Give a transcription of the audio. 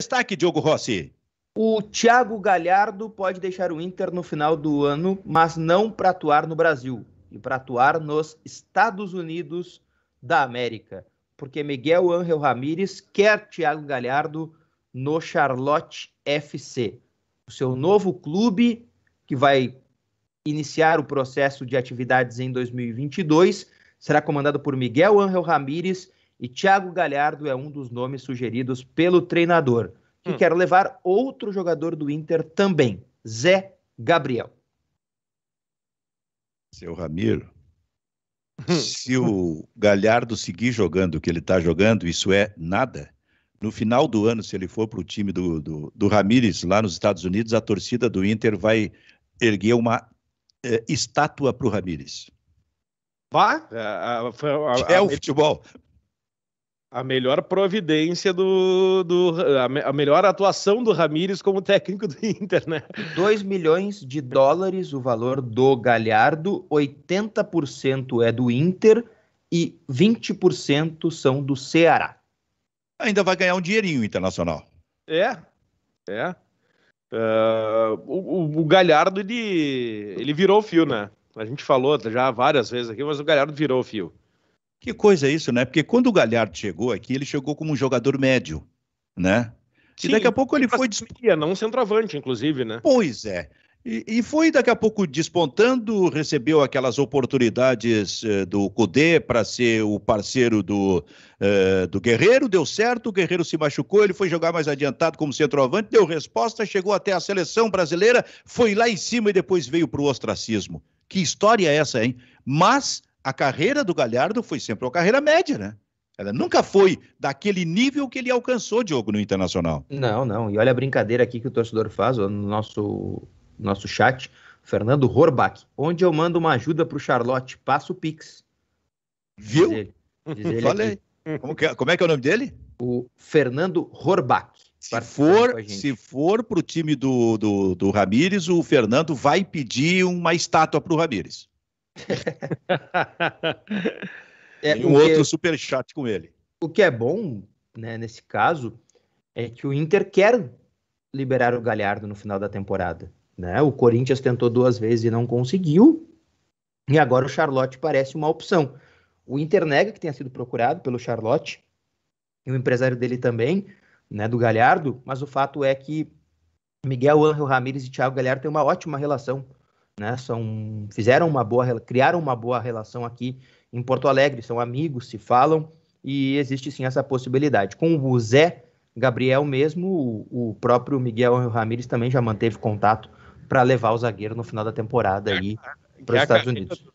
destaque, Diogo Rossi. O Thiago Galhardo pode deixar o Inter no final do ano, mas não para atuar no Brasil, e para atuar nos Estados Unidos da América, porque Miguel Angel Ramírez quer Thiago Galhardo no Charlotte FC, o seu novo clube que vai iniciar o processo de atividades em 2022, será comandado por Miguel Angel Ramírez e Thiago Galhardo é um dos nomes sugeridos pelo treinador, que hum. quer levar outro jogador do Inter também, Zé Gabriel. Seu Ramiro, hum. se o Galhardo seguir jogando o que ele está jogando, isso é nada. No final do ano, se ele for para o time do, do, do Ramires lá nos Estados Unidos, a torcida do Inter vai erguer uma é, estátua para o Ramires. Vá? É, a, a, a, é o futebol a melhor providência do. do a, melhor atuação do Ramires como técnico do Inter, né? 2 milhões de dólares o valor do Galhardo, 80% é do Inter e 20% são do Ceará. Ainda vai ganhar um dinheirinho internacional. É, é. Uh, o, o, Galhardo, ele, ele virou fio, né? A gente falou já várias vezes aqui, mas o Galhardo virou fio. Que coisa é isso, né? Porque quando o Galhardo chegou aqui, ele chegou como um jogador médio, né? Sim, e daqui a pouco ele foi. Meia, não um centroavante, inclusive, né? Pois é. E, e, foi daqui a pouco despontando, recebeu aquelas oportunidades eh, do Cudê para ser o parceiro do, eh, do Guerreiro, deu certo, o Guerreiro se machucou, ele foi jogar mais adiantado como centroavante, deu resposta, chegou até a seleção brasileira, foi lá em cima e depois veio para o ostracismo. Que história é essa, hein? Mas a carreira do Galhardo foi sempre uma carreira média, né? Ela nunca foi daquele nível que ele alcançou, Diogo, no Internacional. Não, não. E olha a brincadeira aqui que o torcedor faz no nosso, nosso chat. Fernando Horbach. Onde eu mando uma ajuda para o Charlotte? Passa o Pix. Viu? Diz ele, diz ele Falei. Como, que, é, como, é que é o nome dele? O Fernando Horbach. Se for, se for pro time do, do, do Ramires, o Fernando vai pedir uma estátua pro Ramires é, e um outro super chat com ele. O que é bom, né, nesse caso, é que o Inter quer liberar o Galhardo no final da temporada. Né? O Corinthians tentou duas vezes e não conseguiu. E agora o Charlotte parece uma opção. O Inter nega que tenha sido procurado pelo Charlotte e o empresário dele também, né, do Galhardo, mas o fato é que Miguel Anjo, Ramírez e Thiago Galhardo têm uma ótima relação né? São fizeram uma boa, criaram uma boa relação aqui em Porto Alegre, são amigos, se falam e existe sim essa possibilidade. Com o Zé Gabriel mesmo, o, o próprio Miguel Ramírez também já manteve contato para levar o zagueiro no final da temporada aí para os Estados Unidos.